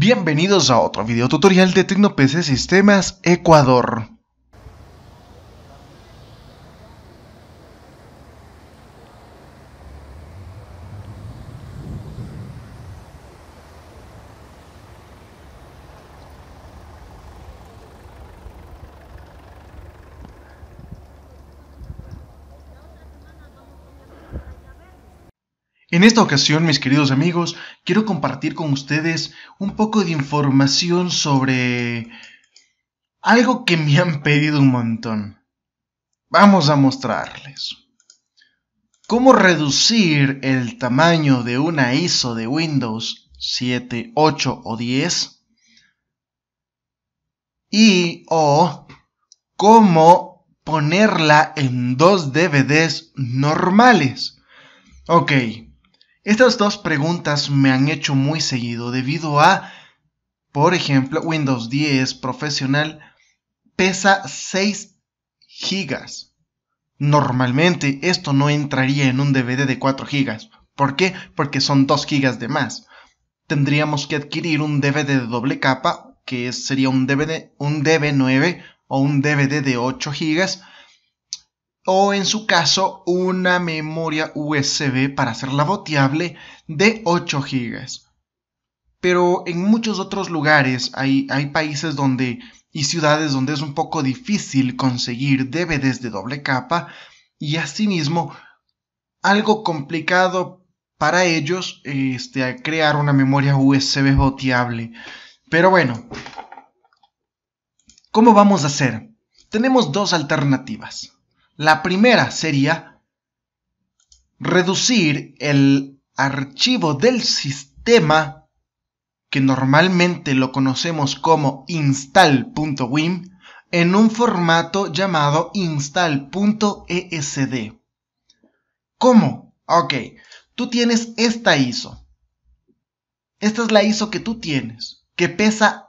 Bienvenidos a otro video tutorial de TecnoPC Sistemas Ecuador. En esta ocasión, mis queridos amigos, quiero compartir con ustedes un poco de información sobre algo que me han pedido un montón. Vamos a mostrarles. ¿Cómo reducir el tamaño de una ISO de Windows 7, 8 o 10? Y o cómo ponerla en dos DVDs normales. Ok, estas dos preguntas me han hecho muy seguido debido a, por ejemplo, Windows 10 profesional pesa 6 gigas. Normalmente esto no entraría en un DVD de 4 gigas. ¿Por qué? Porque son 2 gigas de más. Tendríamos que adquirir un DVD de doble capa, que sería un DVD, un dv 9 o un DVD de 8 gigas o en su caso una memoria USB para hacerla boteable de 8 GB. Pero en muchos otros lugares hay, países donde y ciudades donde es un poco difícil conseguir DVDs de doble capa y asimismo algo complicado para ellos este, crear una memoria USB boteable. Pero bueno, ¿cómo vamos a hacer? Tenemos dos alternativas. La primera sería reducir el archivo del sistema que normalmente lo conocemos como install.wim en un formato llamado install.esd. ¿Cómo? Ok, tú tienes esta ISO. Esta es la ISO que tú tienes, que pesa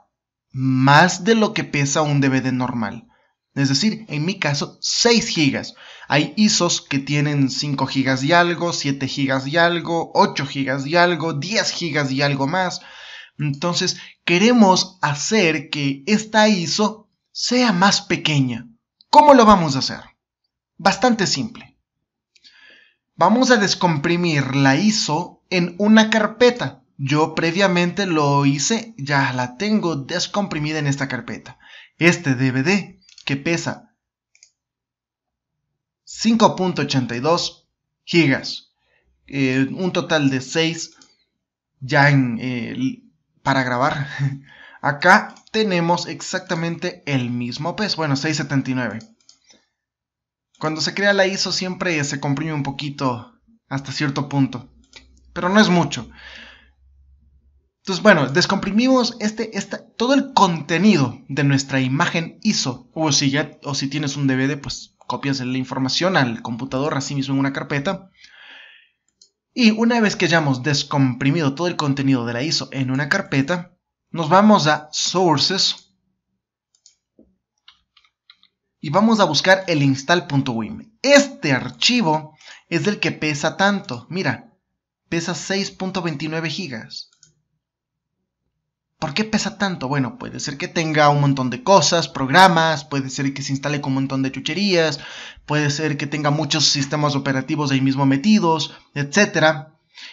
más de lo que pesa un DVD normal. Es decir, en mi caso, 6 gigas. Hay ISOs que tienen 5 gigas y algo, 7 gigas y algo, 8 gigas y algo, 10 gigas y algo más. Entonces, queremos hacer que esta ISO sea más pequeña. ¿Cómo lo vamos a hacer? Bastante simple. Vamos a descomprimir la ISO en una carpeta. Yo previamente lo hice, ya la tengo descomprimida en esta carpeta. Este DVD que pesa 5.82 gigas, eh, un total de 6 ya en, eh, para grabar. Acá tenemos exactamente el mismo peso, bueno, 679. Cuando se crea la ISO siempre se comprime un poquito hasta cierto punto, pero no es mucho. Entonces, bueno, descomprimimos este, todo el contenido de nuestra imagen ISO. O si, ya, o si tienes un DVD, pues copias la información al computador, así mismo en una carpeta. Y una vez que hayamos descomprimido todo el contenido de la ISO en una carpeta, nos vamos a Sources y vamos a buscar el install.wim. Este archivo es el que pesa tanto. Mira, pesa 6.29 gigas. ¿Por qué pesa tanto? Bueno, puede ser que tenga un montón de cosas, programas, puede ser que se instale con un montón de chucherías, puede ser que tenga muchos sistemas operativos ahí mismo metidos, etc.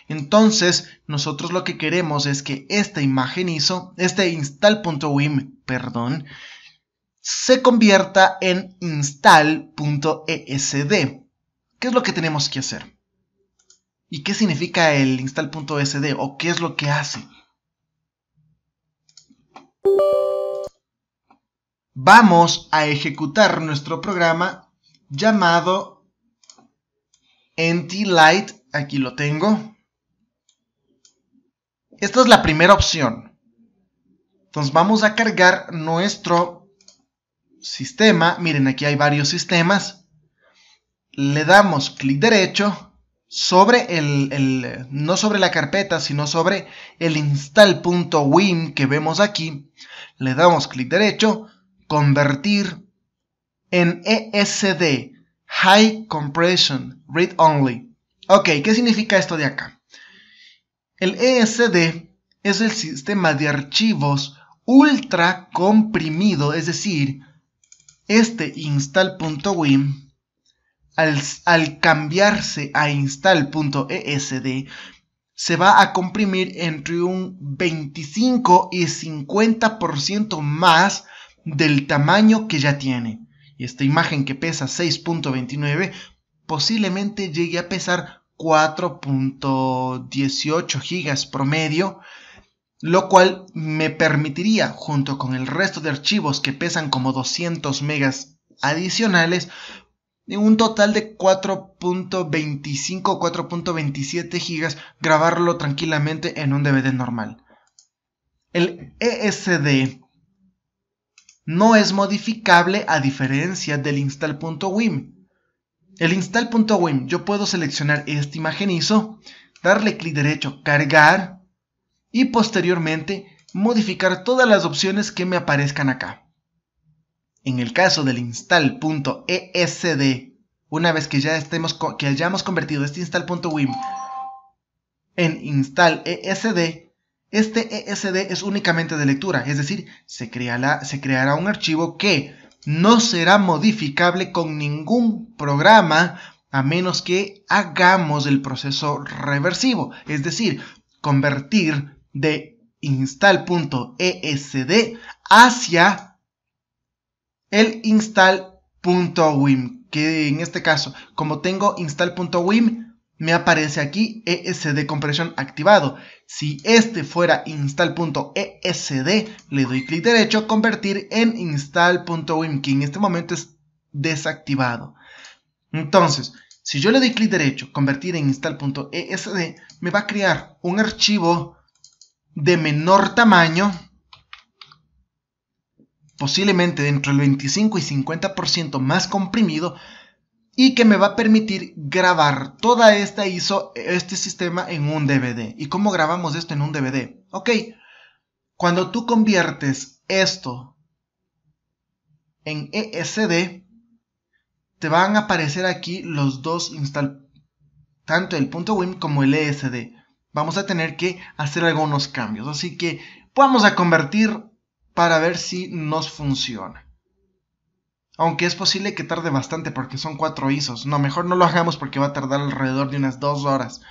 Entonces, nosotros lo que queremos es que esta imagen ISO, este install.wim, perdón, se convierta en install.esd. ¿Qué es lo que tenemos que hacer? ¿Y qué significa el install.esd o qué es lo que hace? vamos a ejecutar nuestro programa llamado nt Aquí lo tengo. Esta es la primera opción. Entonces vamos a cargar nuestro sistema. Miren, aquí hay varios sistemas. Le damos clic derecho sobre el, el, no sobre la carpeta, sino sobre el install.wim que vemos aquí. Le damos clic derecho, convertir en ESD, High Compression Read Only. Ok, ¿qué significa esto de acá? El ESD es el sistema de archivos ultra comprimido, es decir, este install.wim al, al, cambiarse a install.esd se va a comprimir entre un 25 y 50% más del tamaño que ya tiene. Y esta imagen que pesa 6.29 posiblemente llegue a pesar 4.18 gigas promedio, lo cual me permitiría, junto con el resto de archivos que pesan como 200 megas adicionales, un total de 4.25 o 4.27 gigas grabarlo tranquilamente en un DVD normal. El ESD no es modificable a diferencia del install.wim. El install.wim, yo puedo seleccionar esta imagen ISO, darle clic derecho, cargar y posteriormente modificar todas las opciones que me aparezcan acá. En el caso del install.esd, una vez que ya estemos que hayamos convertido este install.wim en install.esd, este ESD es únicamente de lectura, es decir, se, creará un archivo que no será modificable con ningún programa a menos que hagamos el proceso reversivo, es decir, convertir de install.esd hacia el install.wim, que en este caso, como tengo install.wim, me aparece aquí ESD compresión activado. Si este fuera install.esd, le doy clic derecho, convertir en install.wim, que en este momento es desactivado. Entonces, si yo le doy clic derecho, convertir en install.esd, me va a crear un archivo de menor tamaño, posiblemente entre el 25 y 50% más comprimido, y que me va a permitir grabar toda esta ISO, este sistema en un DVD. ¿Y cómo grabamos esto en un DVD? Ok, cuando tú conviertes esto en ESD, te van a aparecer aquí los dos install, tanto el punto .wim como el ESD. Vamos a tener que hacer algunos cambios, así que vamos a convertir para ver si nos funciona. Aunque es posible que tarde bastante porque son cuatro ISOs. No, mejor no lo hagamos porque va a tardar alrededor de unas dos horas.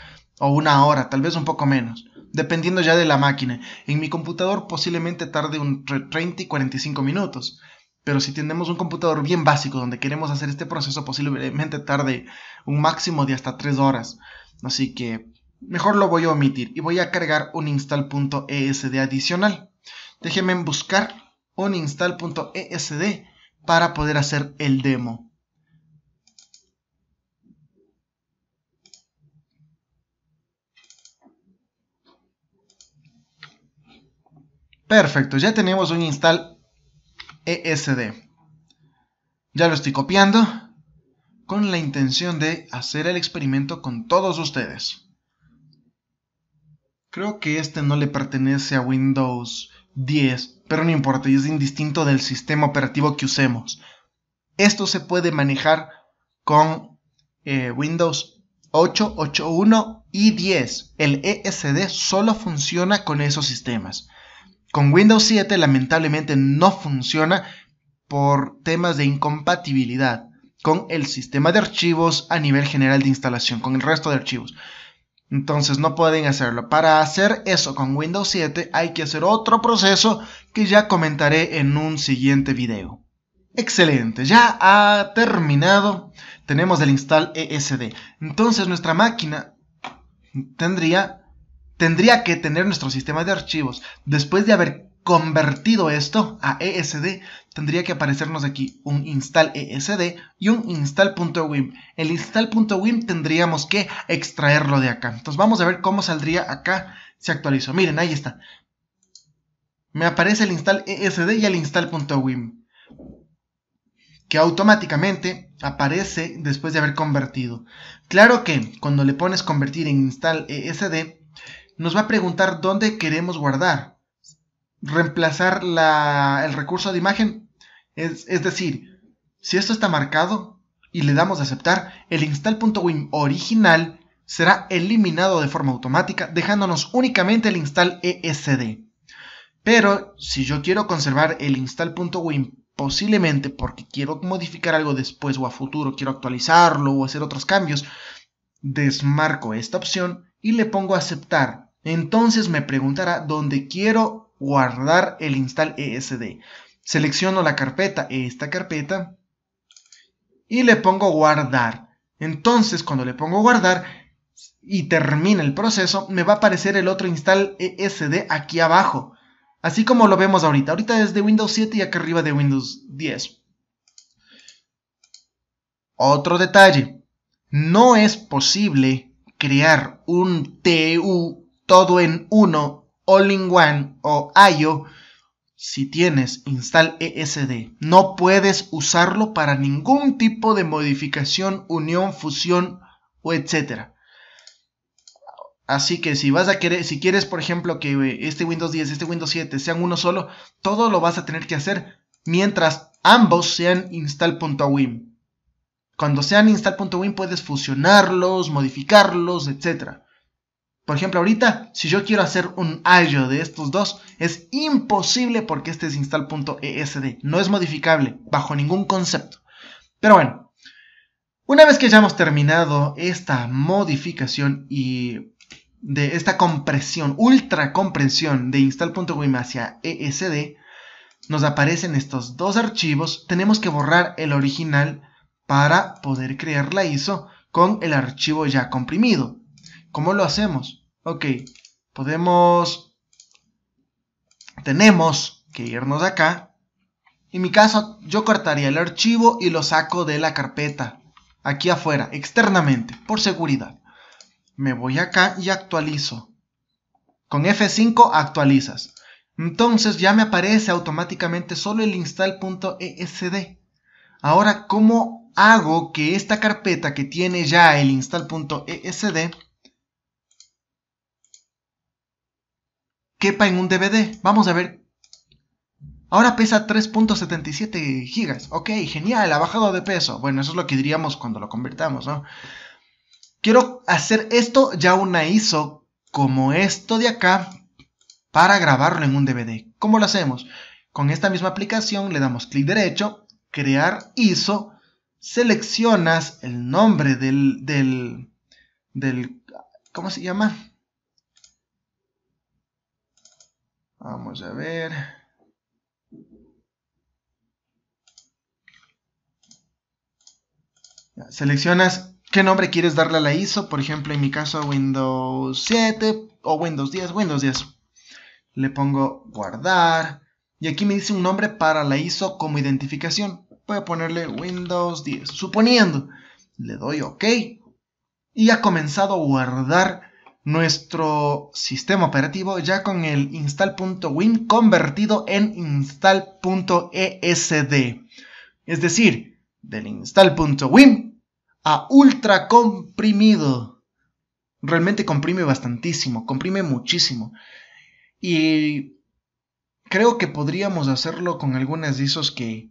O una hora, tal vez un poco menos. Dependiendo ya de la máquina. En mi computador posiblemente tarde entre 30 y 45 minutos. Pero si tenemos un computador bien básico donde queremos hacer este proceso, posiblemente tarde un máximo de hasta 3 horas. Así que mejor lo voy a omitir y voy a cargar un install.esd adicional. Déjenme buscar un install.esd para poder hacer el demo. Perfecto, ya tenemos un install ESD. Ya lo estoy copiando con la intención de hacer el experimento con todos ustedes. Creo que este no le pertenece a Windows 10, pero no importa, y es indistinto del sistema operativo que usemos. Esto se puede manejar con eh, Windows 8, 8.1 y 10. El ESD solo funciona con esos sistemas. Con Windows 7 lamentablemente no funciona por temas de incompatibilidad con el sistema de archivos a nivel general de instalación, con el resto de archivos. Entonces no pueden hacerlo. Para hacer eso con Windows 7 hay que hacer otro proceso que ya comentaré en un siguiente video. Excelente, ya ha terminado. Tenemos el install ESD. Entonces nuestra máquina tendría, tendría que tener nuestro sistema de archivos. Después de haber convertido esto a ESD, tendría que aparecernos aquí un install ESD y un install.wim. El install.wim tendríamos que extraerlo de acá. Entonces vamos a ver cómo saldría acá Se actualizó, Miren, ahí está. Me aparece el install ESD y el install.wim. Que automáticamente aparece después de haber convertido. Claro que cuando le pones convertir en install ESD, nos va a preguntar dónde queremos guardar reemplazar el recurso de imagen. Es, decir, si esto está marcado y le damos a aceptar, el install.wim original será eliminado de forma automática, dejándonos únicamente el install ESD. Pero si yo quiero conservar el install.wim posiblemente porque quiero modificar algo después o a futuro, quiero actualizarlo o hacer otros cambios, desmarco esta opción y le pongo a aceptar. Entonces me preguntará dónde quiero guardar el install ESD. Selecciono la carpeta, esta carpeta, y le pongo guardar. Entonces, cuando le pongo guardar y termina el proceso, me va a aparecer el otro install ESD aquí abajo. Así como lo vemos ahorita. Ahorita es de Windows 7 y acá arriba de Windows 10. Otro detalle. No es posible crear un TU todo en uno All-in-One o IO si tienes install ESD. No puedes usarlo para ningún tipo de modificación, unión, fusión o etc Así que si vas a querer, si quieres, por ejemplo, que eh, este Windows 10, este Windows 7 sean uno solo, todo lo vas a tener que hacer mientras ambos sean install.wim. Cuando sean install.wim puedes fusionarlos, modificarlos, etc. Por ejemplo, ahorita, si yo quiero hacer un IO de estos dos, es imposible porque este es install.esd. No es modificable bajo ningún concepto. Pero bueno, una vez que hayamos terminado esta modificación y de esta compresión, ultra compresión de install.wim hacia ESD, nos aparecen estos dos archivos. Tenemos que borrar el original para poder crear la ISO con el archivo ya comprimido. ¿Cómo lo hacemos? Ok, podemos... Tenemos que irnos de acá. En mi caso, yo cortaría el archivo y lo saco de la carpeta. Aquí afuera, externamente, por seguridad. Me voy acá y actualizo. Con F5 actualizas. Entonces ya me aparece automáticamente solo el install.esd. Ahora, ¿cómo hago que esta carpeta que tiene ya el install.esd quepa en un DVD. Vamos a ver. Ahora pesa 3.77 gigas. Ok, genial, ha bajado de peso. Bueno, eso es lo que diríamos cuando lo convertamos, ¿no? Quiero hacer esto ya una ISO como esto de acá para grabarlo en un DVD. ¿Cómo lo hacemos? Con esta misma aplicación le damos clic derecho, crear ISO, seleccionas el nombre del, del, del ¿cómo se llama? Vamos a ver. seleccionas qué nombre quieres darle a la ISO, por ejemplo en mi caso Windows 7 o Windows 10, Windows 10. Le pongo guardar y aquí me dice un nombre para la ISO como identificación. Voy a ponerle Windows 10, suponiendo. Le doy OK y ha comenzado a guardar nuestro sistema operativo ya con el install.win convertido en install.esd. Es decir, del install.win a ultra comprimido. Realmente comprime bastantísimo, comprime muchísimo. Y creo que podríamos hacerlo con algunas de que,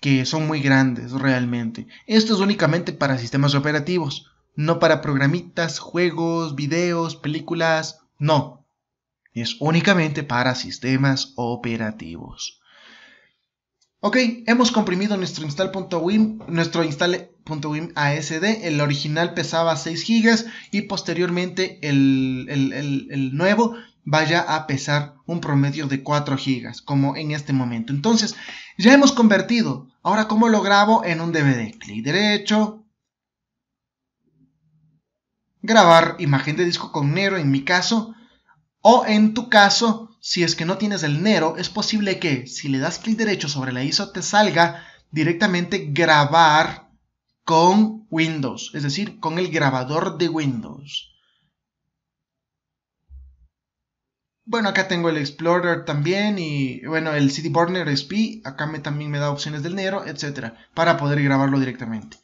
que son muy grandes realmente. Esto es únicamente para sistemas operativos no para programitas, juegos, videos, películas, no. Es únicamente para sistemas operativos. Ok, hemos comprimido nuestro install.wim, nuestro install.wim ASD, el original pesaba 6 GB y posteriormente el, nuevo vaya a pesar un promedio de 4 GB, como en este momento. Entonces, ya hemos convertido. Ahora, ¿cómo lo grabo en un DVD? Clic derecho, grabar imagen de disco con Nero en mi caso, o en tu caso, si es que no tienes el Nero, es posible que si le das clic derecho sobre la ISO te salga directamente grabar con Windows, es decir, con el grabador de Windows. Bueno, acá tengo el Explorer también y bueno, el CD Burner SP, acá me, también me da opciones del Nero, etcétera, para poder grabarlo directamente.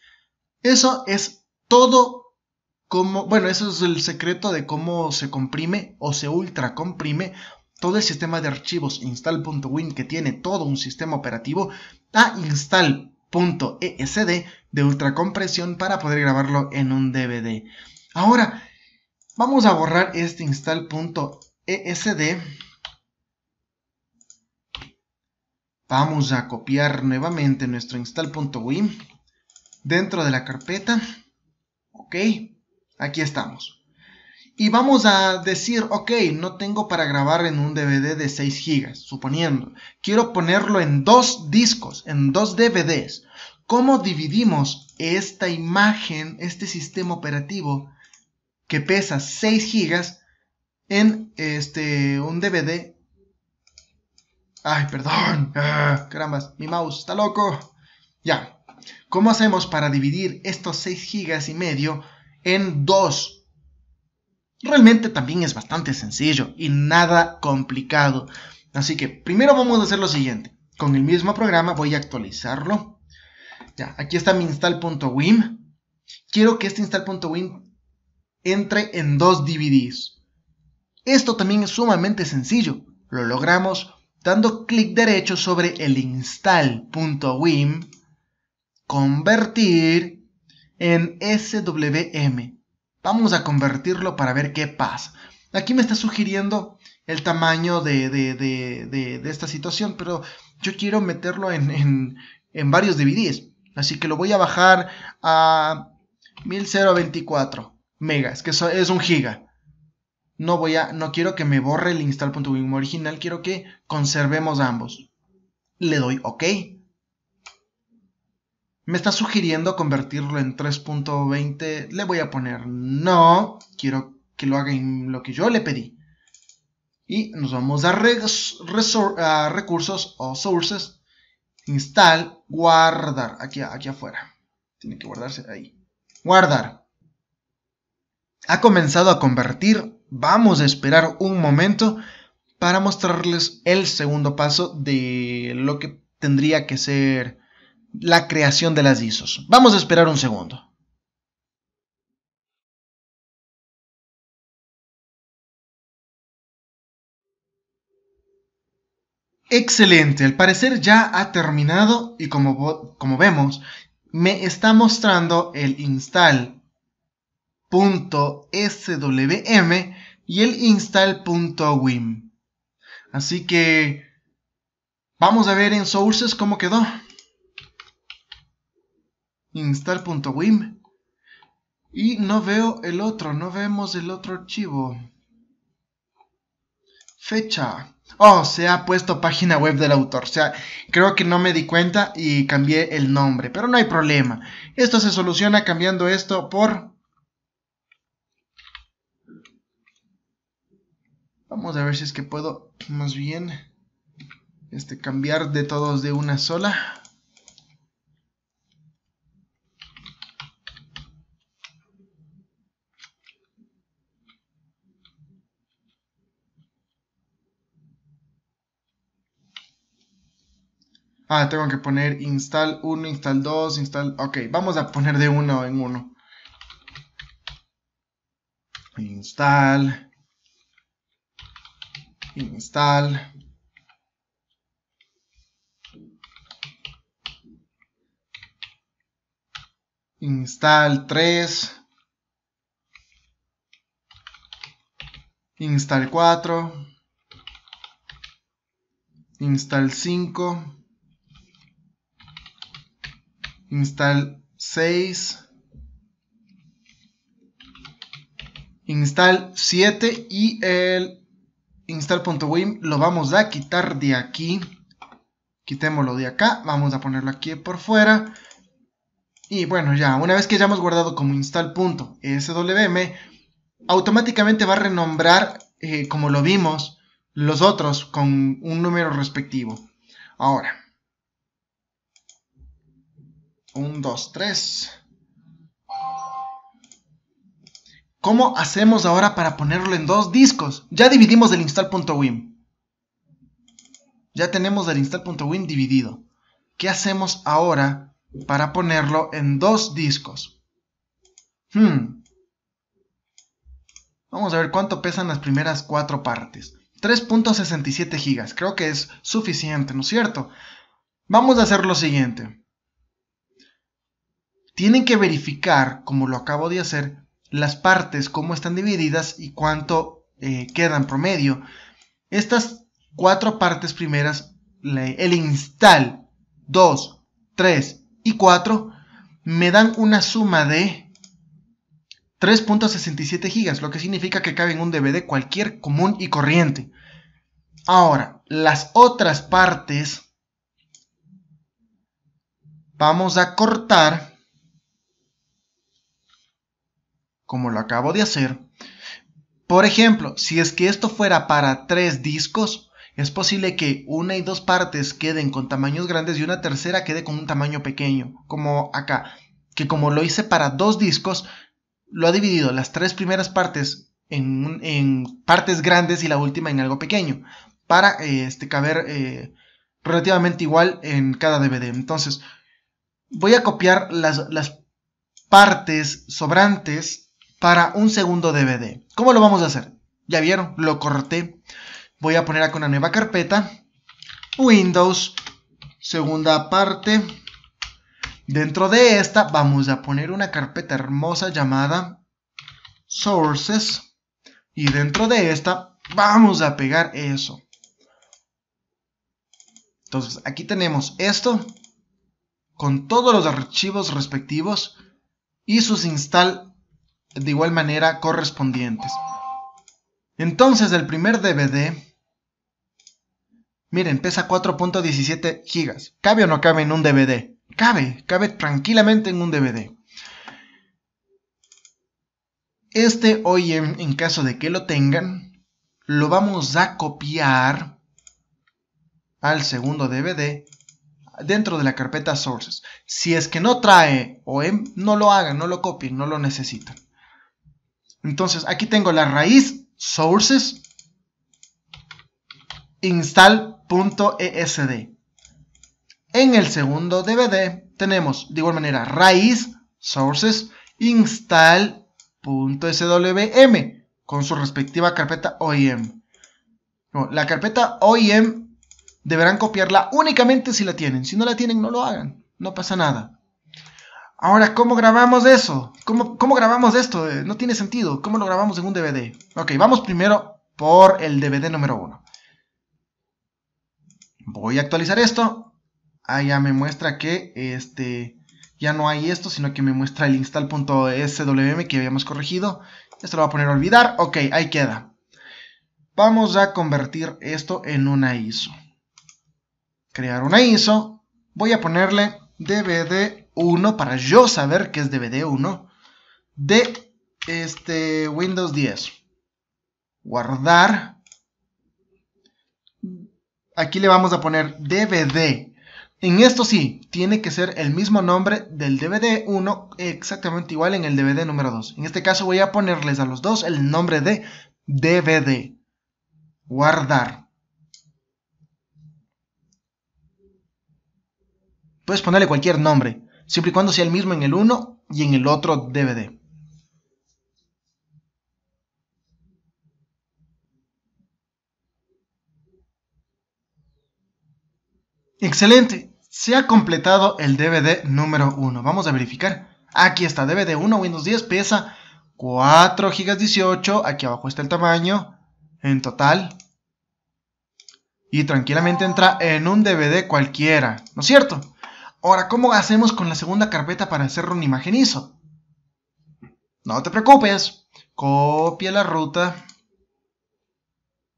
Eso es todo bueno, eso es el secreto de cómo se comprime o se ultra comprime todo el sistema de archivos install.win que tiene todo un sistema operativo a install.esd de ultracompresión para poder grabarlo en un DVD. Ahora, vamos a borrar este install.esd. Vamos a copiar nuevamente nuestro install.win dentro de la carpeta. Ok aquí estamos. Y vamos a decir, ok, no tengo para grabar en un DVD de 6 GB, suponiendo. Quiero ponerlo en dos discos, en dos DVDs. ¿Cómo dividimos esta imagen, este sistema operativo que pesa 6 GB en este, un DVD? Ay, perdón. Ah, Caramba, mi mouse está loco. Ya. ¿Cómo hacemos para dividir estos 6 GB y medio? en dos. Realmente también es bastante sencillo y nada complicado. Así que primero vamos a hacer lo siguiente. Con el mismo programa voy a actualizarlo. Ya, aquí está mi install.wim. Quiero que este install.wim entre en dos DVDs. Esto también es sumamente sencillo. Lo logramos dando clic derecho sobre el install.wim, convertir en SWM. Vamos a convertirlo para ver qué pasa. Aquí me está sugiriendo el tamaño de, de, de, de esta situación, pero yo quiero meterlo en, en, en, varios DVDs. Así que lo voy a bajar a 1024 megas, que es un giga. No, voy a, no quiero que me borre el install.wim original, quiero que conservemos ambos. Le doy OK. Me está sugiriendo convertirlo en 3.20. Le voy a poner no. Quiero que lo haga en lo que yo le pedí. Y nos vamos a, recursos o sources. Install, guardar. Aquí, aquí afuera. Tiene que guardarse ahí. Guardar. Ha comenzado a convertir. Vamos a esperar un momento para mostrarles el segundo paso de lo que tendría que ser la creación de las ISOs. Vamos a esperar un segundo. Excelente, al parecer ya ha terminado y como, vemos, me está mostrando el install.swm y el install.wim. Así que vamos a ver en sources cómo quedó install.wim y no veo el otro, no vemos el otro archivo. Fecha. Oh, se ha puesto página web del autor. O sea, creo que no me di cuenta y cambié el nombre. Pero no hay problema. Esto se soluciona cambiando esto por... Vamos a ver si es que puedo más bien este, cambiar de todos de una sola. Ah, tengo que poner install 1, install 2, install... Ok, vamos a poner de uno en uno. Install. Install. Install 3. Install 4. Install 5 install 6, install 7 y el install.wim lo vamos a quitar de aquí. Quitémoslo de acá, vamos a ponerlo aquí por fuera. Y bueno, ya, una vez que ya hemos guardado como install.swm, automáticamente va a renombrar, eh, como lo vimos, los otros con un número respectivo. Ahora, 1, 2, 3 ¿Cómo hacemos ahora para ponerlo en dos discos? Ya dividimos el install.wim. Ya tenemos el install.wim dividido. ¿Qué hacemos ahora para ponerlo en dos discos? Hmm. Vamos a ver cuánto pesan las primeras cuatro partes. 3.67 gigas. Creo que es suficiente, ¿no es cierto? Vamos a hacer lo siguiente tienen que verificar, como lo acabo de hacer, las partes, cómo están divididas y cuánto eh, quedan promedio. Estas cuatro partes primeras, el instal 2, 3 y 4, me dan una suma de 3.67 gigas, lo que significa que cabe en un DVD cualquier común y corriente. Ahora, las otras partes vamos a cortar como lo acabo de hacer. Por ejemplo, si es que esto fuera para tres discos, es posible que una y dos partes queden con tamaños grandes y una tercera quede con un tamaño pequeño, como acá, que como lo hice para dos discos, lo ha dividido las tres primeras partes en, partes grandes y la última en algo pequeño, para eh, este, caber eh, relativamente igual en cada DVD. Entonces, voy a copiar las, las partes sobrantes para un segundo DVD. ¿Cómo lo vamos a hacer? Ya vieron, lo corté. Voy a poner acá una nueva carpeta. Windows, segunda parte. Dentro de esta vamos a poner una carpeta hermosa llamada Sources. Y dentro de esta vamos a pegar eso. Entonces aquí tenemos esto con todos los archivos respectivos y sus install de igual manera correspondientes. Entonces, el primer DVD, miren, pesa 4.17 gigas. ¿Cabe o no cabe en un DVD? Cabe, cabe tranquilamente en un DVD. Este OEM en, caso de que lo tengan, lo vamos a copiar al segundo DVD dentro de la carpeta sources. Si es que no trae OEM no lo hagan, no lo copien, no lo necesitan. Entonces, aquí tengo la raíz sources install.esd. En el segundo DVD tenemos de igual manera raíz sources install.swm con su respectiva carpeta OEM. la carpeta OEM deberán copiarla únicamente si la tienen. Si no la tienen, no lo hagan. No pasa nada. Ahora, ¿cómo grabamos eso? ¿Cómo, grabamos esto? Eh, no tiene sentido. ¿Cómo lo grabamos en un DVD? Ok, vamos primero por el DVD número 1. Voy a actualizar esto. Ahí ya me muestra que este ya no hay esto, sino que me muestra el install.swm que habíamos corregido. Esto lo voy a poner a olvidar. Ok, ahí queda. Vamos a convertir esto en una ISO. Crear una ISO. Voy a ponerle DVD para yo saber que es DVD 1 de este Windows 10. Guardar. Aquí le vamos a poner DVD. En esto sí, tiene que ser el mismo nombre del DVD 1 exactamente igual en el DVD número 2. En este caso voy a ponerles a los dos el nombre de DVD. Guardar. Puedes ponerle cualquier nombre siempre y cuando sea el mismo en el uno y en el otro DVD. Excelente, se ha completado el DVD número 1. Vamos a verificar. Aquí está, DVD 1 Windows 10 pesa 4 GB 18, aquí abajo está el tamaño en total. Y tranquilamente entra en un DVD cualquiera, ¿no es cierto? Ahora, ¿cómo hacemos con la segunda carpeta para hacer un ISO? No te preocupes, copia la ruta.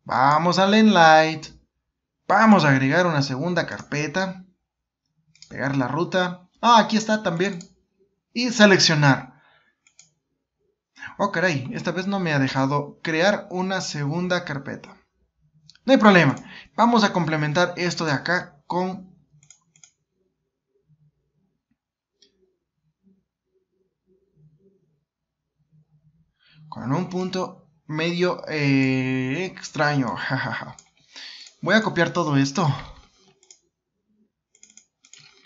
Vamos al Enlight. Vamos a agregar una segunda carpeta. Pegar la ruta. Ah, aquí está también. Y seleccionar. Oh, caray, esta vez no me ha dejado crear una segunda carpeta. No hay problema. Vamos a complementar esto de acá con Con un punto medio eh, extraño. Voy a copiar todo esto.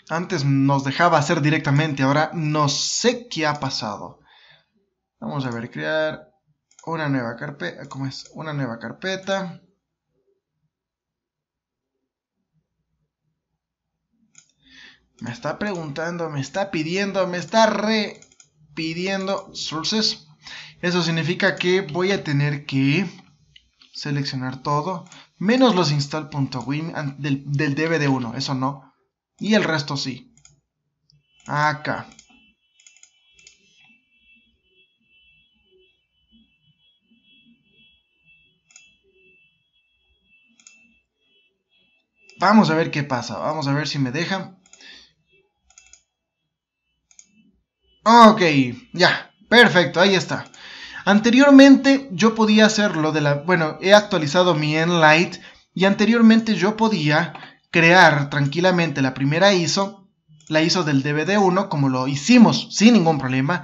Antes nos dejaba hacer directamente, ahora no sé qué ha pasado. Vamos a ver, crear una nueva carpeta. ¿Cómo es? Una nueva carpeta. Me está preguntando, me está pidiendo, me está repidiendo sources. Eso significa que voy a tener que seleccionar todo, menos los install.win del, del dbd1, eso no. Y el resto sí. Acá. Vamos a ver qué pasa. Vamos a ver si me deja. Ok, ya. Perfecto, ahí está. Anteriormente yo podía hacerlo de la... Bueno, he actualizado mi Enlight y anteriormente yo podía crear tranquilamente la primera ISO, la ISO del DVD1, como lo hicimos sin ningún problema,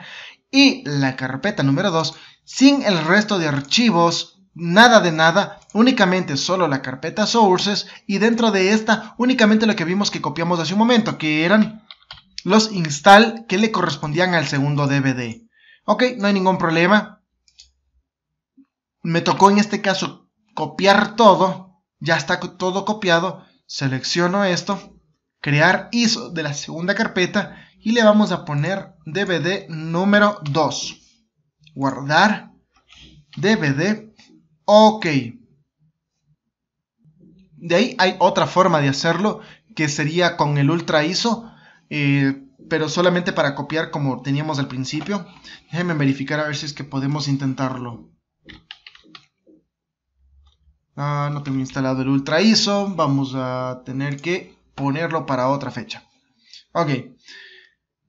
y la carpeta número 2, sin el resto de archivos, nada de nada, únicamente solo la carpeta sources, y dentro de esta únicamente lo que vimos que copiamos hace un momento, que eran los install que le correspondían al segundo DVD. Ok, no hay ningún problema me tocó en este caso copiar todo, ya está todo copiado, selecciono esto, crear ISO de la segunda carpeta y le vamos a poner DVD número 2. Guardar DVD. Ok. De ahí hay otra forma de hacerlo que sería con el Ultra ISO, eh, pero solamente para copiar como teníamos al principio. Déjenme verificar a ver si es que podemos intentarlo. Ah, no tengo instalado el Ultra ISO. Vamos a tener que ponerlo para otra fecha. Ok.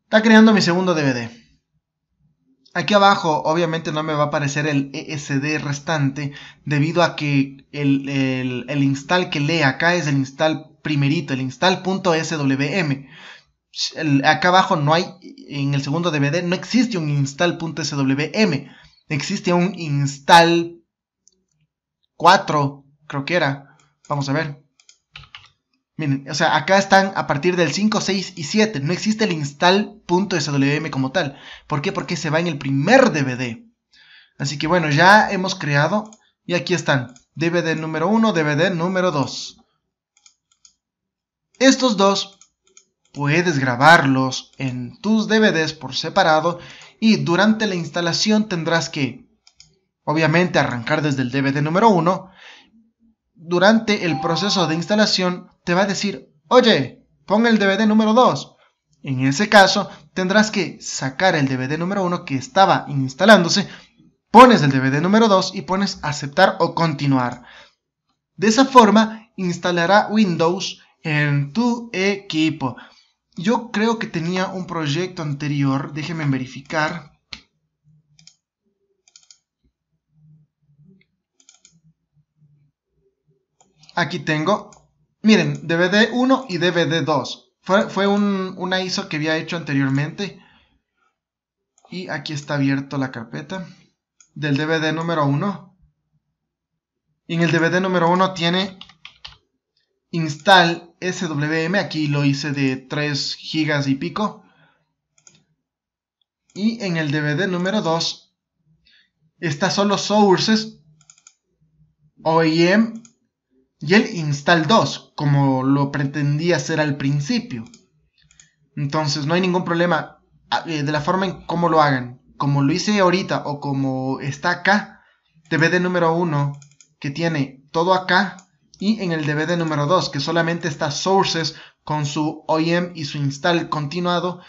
Está creando mi segundo DVD. Aquí abajo obviamente no me va a aparecer el ESD restante debido a que el, install que lee acá es el install primerito, el install.swm. Acá abajo no hay, en el segundo DVD no existe un install.swm, existe un install 4, creo que era. Vamos a ver. Miren, o sea, acá están a partir del 5, 6 y 7. No existe el install.swm como tal. ¿Por qué? Porque se va en el primer DVD. Así que bueno, ya hemos creado. Y aquí están. DVD número 1, DVD número 2. Estos dos puedes grabarlos en tus DVDs por separado. Y durante la instalación tendrás que obviamente arrancar desde el DVD número 1, durante el proceso de instalación te va a decir, oye, pon el DVD número 2. En ese caso, tendrás que sacar el DVD número 1 que estaba instalándose, pones el DVD número 2 y pones aceptar o continuar. De esa forma, instalará Windows en tu equipo. Yo creo que tenía un proyecto anterior, déjenme verificar Aquí tengo. Miren, DVD 1 y DVD 2. Fue, una ISO que había hecho anteriormente. Y aquí está abierto la carpeta del DVD número 1. Y en el DVD número 1 tiene install SWM. Aquí lo hice de 3 gigas y pico. Y en el DVD número 2 está solo sources, OEM y el install 2, como lo pretendía hacer al principio. Entonces no hay ningún problema ah, eh, de la forma en cómo lo hagan. Como lo hice ahorita o como está acá, DVD número 1 que tiene todo acá y en el DVD número 2 que solamente está sources con su OEM y su install continuado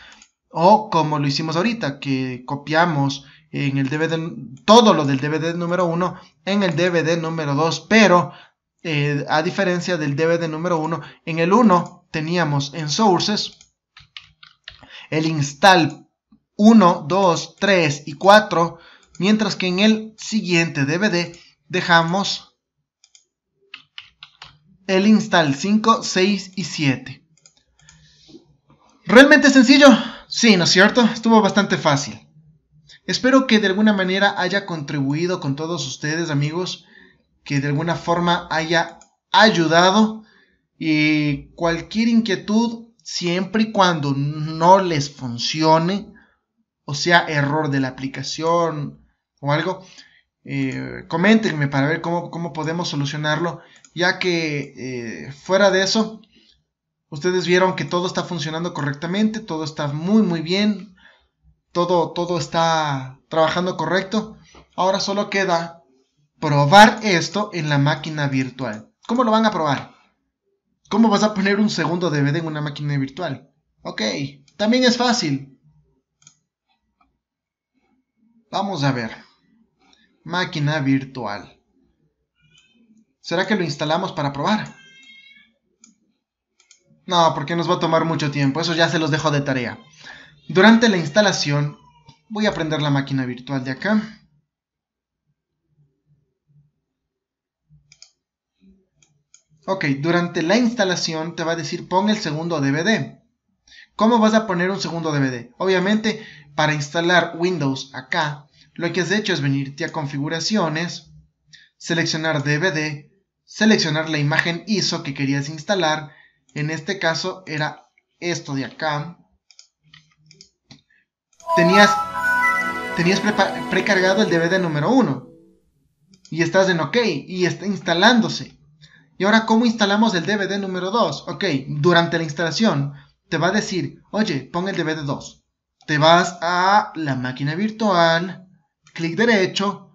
o como lo hicimos ahorita que copiamos en el DVD todo lo del DVD número 1 en el DVD número 2 pero eh, a diferencia del DVD número 1. En el 1 teníamos en sources el install 1, 2, 3 y 4, mientras que en el siguiente DVD dejamos el install 5, 6 y 7. ¿Realmente sencillo? Sí, ¿no es cierto? Estuvo bastante fácil. Espero que de alguna manera haya contribuido con todos ustedes, amigos que de alguna forma haya ayudado y cualquier inquietud, siempre y cuando no les funcione, o sea, error de la aplicación o algo, eh, coméntenme para ver cómo, podemos solucionarlo, ya que eh, fuera de eso, ustedes vieron que todo está funcionando correctamente, todo está muy, muy bien, todo, todo está trabajando correcto. Ahora solo queda probar esto en la máquina virtual. ¿Cómo lo van a probar? ¿Cómo vas a poner un segundo DVD en una máquina virtual? Ok, también es fácil. Vamos a ver. Máquina virtual. ¿Será que lo instalamos para probar? No, porque nos va a tomar mucho tiempo. Eso ya se los dejo de tarea. Durante la instalación, voy a prender la máquina virtual de acá. Ok, durante la instalación te va a decir pon el segundo DVD. ¿Cómo vas a poner un segundo DVD? Obviamente, para instalar Windows acá, lo que has hecho es venirte a configuraciones, seleccionar DVD, seleccionar la imagen ISO que querías instalar. En este caso era esto de acá. Tenías, tenías precargado el DVD número 1 y estás en OK y está instalándose. Y ahora, ¿cómo instalamos el DVD número 2? Ok, durante la instalación te va a decir, oye, pon el DVD 2. Te vas a la máquina virtual, clic derecho,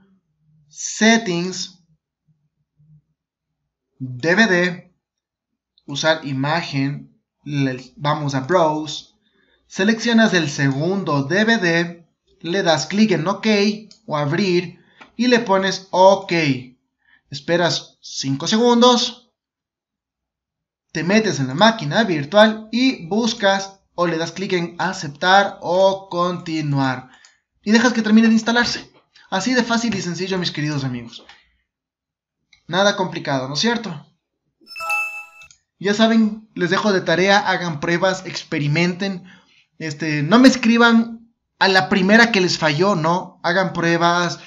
settings, DVD, usar imagen, vamos a browse, seleccionas el segundo DVD, le das clic en OK o abrir y le pones OK esperas 5 segundos, te metes en la máquina virtual y buscas o le das clic en aceptar o continuar y dejas que termine de instalarse. Así de fácil y sencillo, mis queridos amigos. Nada complicado, ¿no es cierto? Ya saben, les dejo de tarea, hagan pruebas, experimenten. Este, no me escriban a la primera que les falló, no. Hagan pruebas,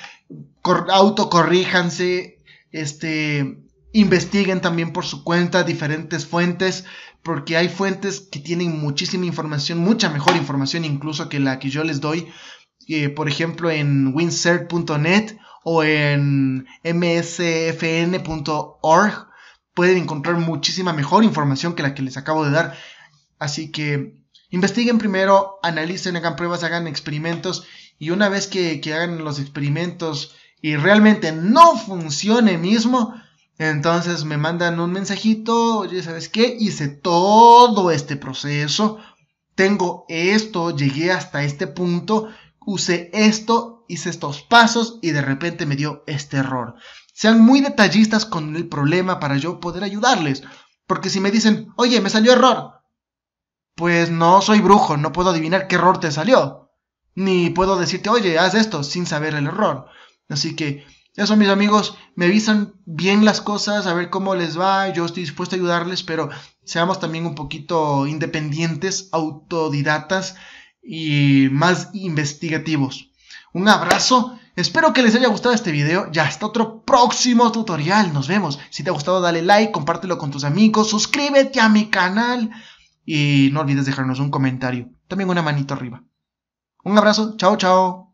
autocorríjanse, este, investiguen también por su cuenta diferentes fuentes, porque hay fuentes que tienen muchísima información, mucha mejor información incluso que la que yo les doy, eh, por ejemplo en winsert.net o en msfn.org pueden encontrar muchísima mejor información que la que les acabo de dar. Así que investiguen primero, analicen, hagan pruebas, hagan experimentos y una vez que hagan los experimentos, y realmente no funcione mismo, entonces me mandan un mensajito, oye, ¿sabes qué? Hice todo este proceso, tengo esto, llegué hasta este punto, usé esto, hice estos pasos y de repente me dio este error. Sean muy detallistas con el problema para yo poder ayudarles, porque si me dicen, oye, me salió error, pues no soy brujo, no puedo adivinar qué error te salió, ni puedo decirte, oye, haz esto sin saber el error. Así que eso, mis amigos, me avisan bien las cosas, a ver cómo les va. Yo estoy dispuesto a ayudarles, pero seamos también un poquito independientes, autodidatas y más investigativos. Un abrazo. Espero que les haya gustado este video Ya hasta otro próximo tutorial. Nos vemos. Si te ha gustado dale like, compártelo con tus amigos, suscríbete a mi canal y no olvides dejarnos un comentario. También una manito arriba. Un abrazo, chao chao.